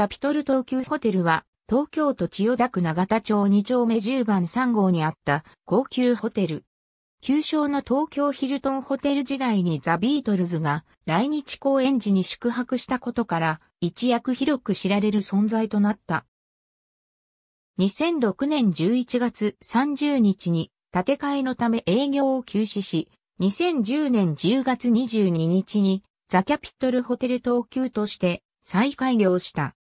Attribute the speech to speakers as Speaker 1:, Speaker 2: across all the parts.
Speaker 1: キャピトル東急ホテルは、東京都千代田区長田町2丁目10番3号にあった高級ホテル。旧称の東京ヒルトンホテル時代にザ・ビートルズが来日公演時に宿泊したことから一躍広く知られる存在となった。2006年11月30日に建て替えのため営業を休止し、2010年10月22日にザ・キャピトルホテル東急として再開業した。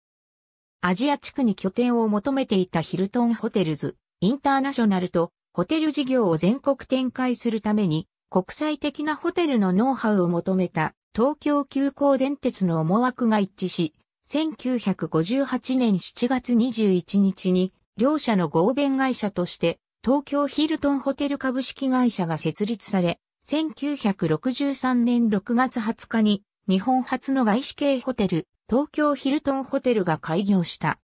Speaker 1: アジア地区に拠点を求めていたヒルトンホテルズ、インターナショナルとホテル事業を全国展開するために国際的なホテルのノウハウを求めた東京急行電鉄の思惑が一致し、1958年7月21日に両社の合弁会社として東京ヒルトンホテル株式会社が設立され、1963年6月20日に日本初の外資系ホテル東京ヒルトンホテルが開業した。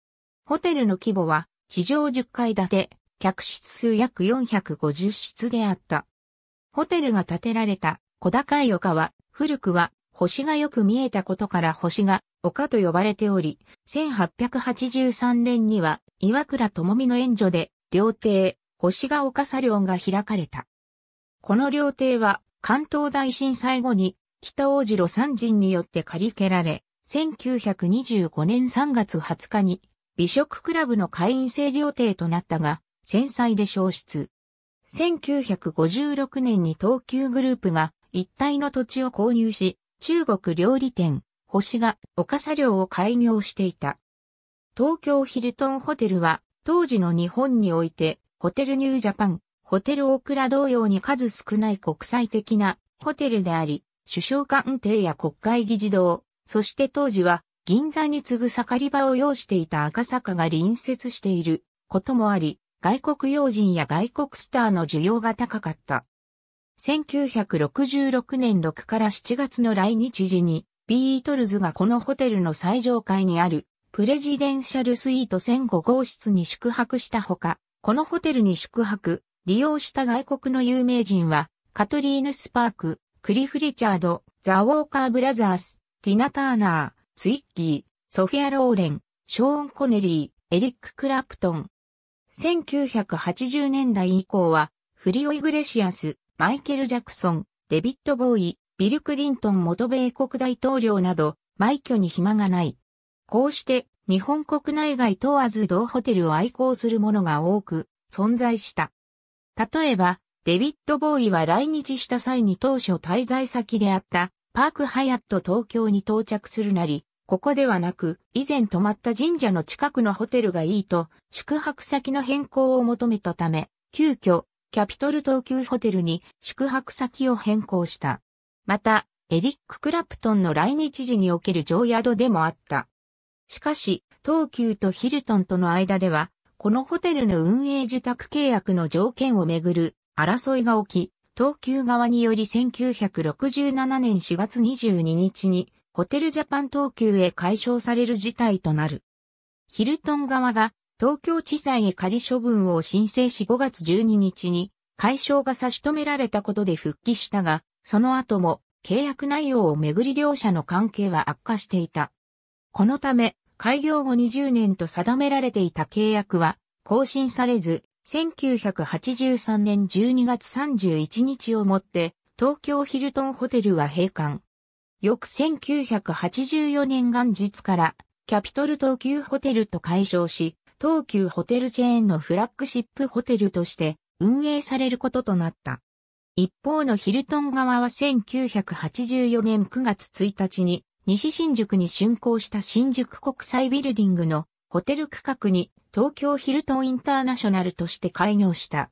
Speaker 1: ホテルの規模は地上10階建て、客室数約450室であった。ホテルが建てられた小高い丘は古くは星がよく見えたことから星が丘と呼ばれており、1883年には岩倉智美の援助で料亭星が丘サリオンが開かれた。この料亭は関東大震災後に北大路路三人によって借り受けられ、1925年3月20日に美食クラブの会員制料亭となったが、戦災で消失。1956年に東急グループが一帯の土地を購入し、中国料理店、星が岡佐料を開業していた。東京ヒルトンホテルは当時の日本においてホテルニュージャパン、ホテルオークラ同様に数少ない国際的なホテルであり、首相官邸や国会議事堂、そして当時は銀座に次ぐ盛り場を要していた赤坂が隣接していることもあり、外国要人や外国スターの需要が高かった。1966年6から7月の来日時に、ビートルズがこのホテルの最上階にある、プレジデンシャルスイート1005号室に宿泊したほか、このホテルに宿泊、利用した外国の有名人は、カトリーヌ・スパーク、クリフ・リチャード、ザ・ウォーカー・ブラザース、ティナ・ターナー、ツイッギー、ソフィア・ローレン、ショーン・コネリー、エリック・クラプトン。1980年代以降は、フリオ・イグレシアス、マイケル・ジャクソン、デビット・ボーイ、ビル・クリントン元米国大統領など、枚挙に暇がない。こうして、日本国内外問わず同ホテルを愛好する者が多く存在した。例えば、デビット・ボーイは来日した際に当初滞在先であったパークハヤット東京に到着するなり、ここではなく、以前泊まった神社の近くのホテルがいいと、宿泊先の変更を求めたため、急遽、キャピトル東急ホテルに宿泊先を変更した。また、エリック・クラプトンの来日時における常宿でもあった。しかし、東急とヒルトンとの間では、このホテルの運営受託契約の条件をめぐる争いが起き、東急側により1967年4月22日に、ホテルジャパン東急へ解消される事態となる。ヒルトン側が東京地裁へ仮処分を申請し5月12日に解消が差し止められたことで復帰したが、その後も契約内容をめぐり両者の関係は悪化していた。このため、開業後20年と定められていた契約は更新されず、1983年12月31日をもって、東京ヒルトンホテルは閉館。翌1984年元日から、キャピトル東急ホテルと解消し、東急ホテルチェーンのフラッグシップホテルとして運営されることとなった。一方のヒルトン側は1984年9月1日に西新宿に竣工した新宿国際ビルディングのホテル区画に東京ヒルトンインターナショナルとして開業した。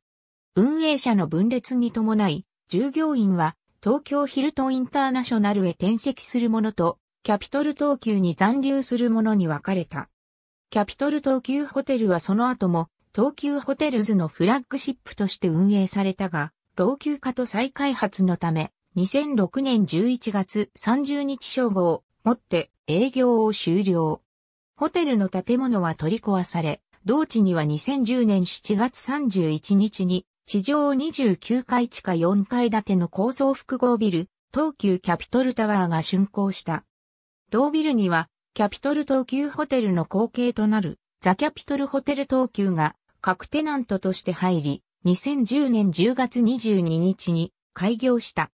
Speaker 1: 運営者の分裂に伴い、従業員は東京ヒルトンインターナショナルへ転籍するものと、キャピトル東急に残留するものに分かれた。キャピトル東急ホテルはその後も、東急ホテルズのフラッグシップとして運営されたが、老朽化と再開発のため、2006年11月30日正午をもって営業を終了。ホテルの建物は取り壊され、同地には2010年7月31日に、地上29階地下4階建ての高層複合ビル、東急キャピトルタワーが竣工した。同ビルには、キャピトル東急ホテルの後継となる、ザ・キャピトルホテル東急が、各テナントとして入り、2010年10月22日に開業した。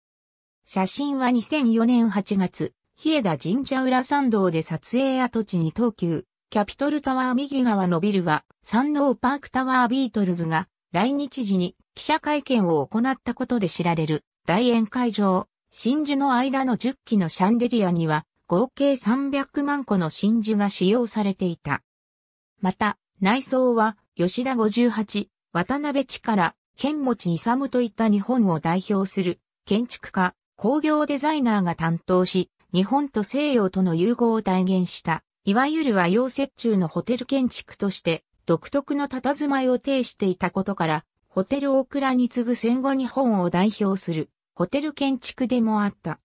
Speaker 1: 写真は2004年8月、日枝神社裏参道で撮影跡地に東急、キャピトルタワー右側のビルは、山王パークタワービートルズが、来日時に記者会見を行ったことで知られる、大宴会場、真珠の間の10基のシャンデリアには、合計300万個の真珠が使用されていた。また、内装は、吉田58、渡辺地から、剣持勇といった日本を代表する、建築家、工業デザイナーが担当し、日本と西洋との融合を体現した、いわゆる和洋折衷のホテル建築として、独特の佇まいを呈していたことから、ホテルオークラに次ぐ戦後日本を代表する、ホテル建築でもあった。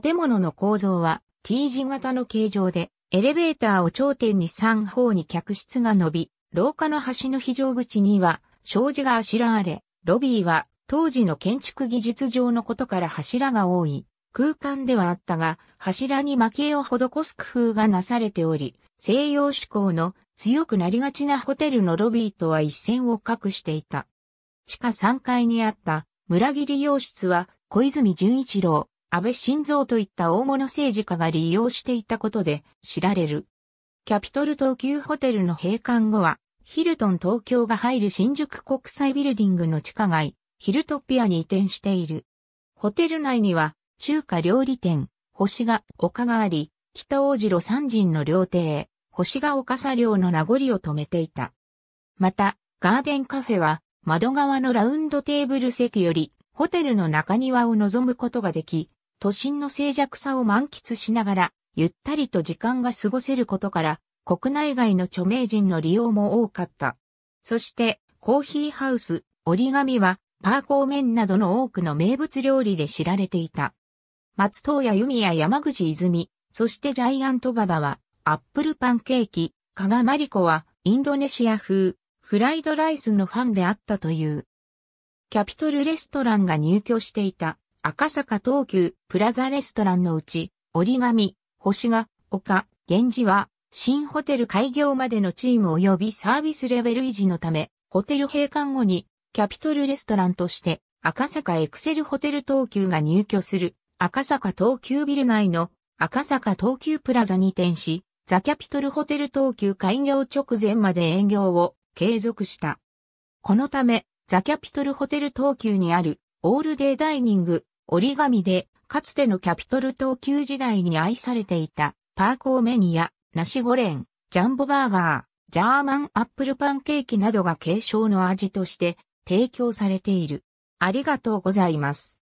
Speaker 1: 建物の構造は T 字型の形状で、エレベーターを頂点に3方に客室が伸び、廊下の端の非常口には障子があしらわれ、ロビーは当時の建築技術上のことから柱が多い空間ではあったが、柱に負けを施す工夫がなされており、西洋志向の強くなりがちなホテルのロビーとは一線を画していた。地下3階にあった村切洋室は小泉純一郎、安倍晋三といった大物政治家が利用していたことで知られる。キャピトル東急ホテルの閉館後は、ヒルトン東京が入る新宿国際ビルディングの地下街、ヒルトピアに移転している。ホテル内には中華料理店、星が丘があり、北大城三人の料亭、星が丘車両の名残を止めていた。また、ガーデンカフェは、窓側のラウンドテーブル席より、ホテルの中庭を望むことができ、都心の静寂さを満喫しながら、ゆったりと時間が過ごせることから、国内外の著名人の利用も多かった。そして、コーヒーハウス、折り紙は、パーコー麺などの多くの名物料理で知られていた。松任谷由や山口泉、そしてジャイアントババは、アップルパンケーキ、加賀マリコは、インドネシア風、フライドライスのファンであったという。キャピトルレストランが入居していた、赤坂東急プラザレストランのうち、折り紙、星が、丘、源氏は、新ホテル開業までのチーム及びサービスレベル維持のため、ホテル閉館後に、キャピトルレストランとして、赤坂エクセルホテル東急が入居する赤坂東急ビル内の赤坂東急プラザに転し、ザ・キャピトルホテル東急開業直前まで営業を継続した。このため、ザ・キャピトルホテル東急にあるオールデイダイニング、折り紙で、かつてのキャピトル東急時代に愛されていた、パーコーメニア、ナシゴレン、ジャンボバーガー、ジャーマンアップルパンケーキなどが継承の味として提供されている。ありがとうございます。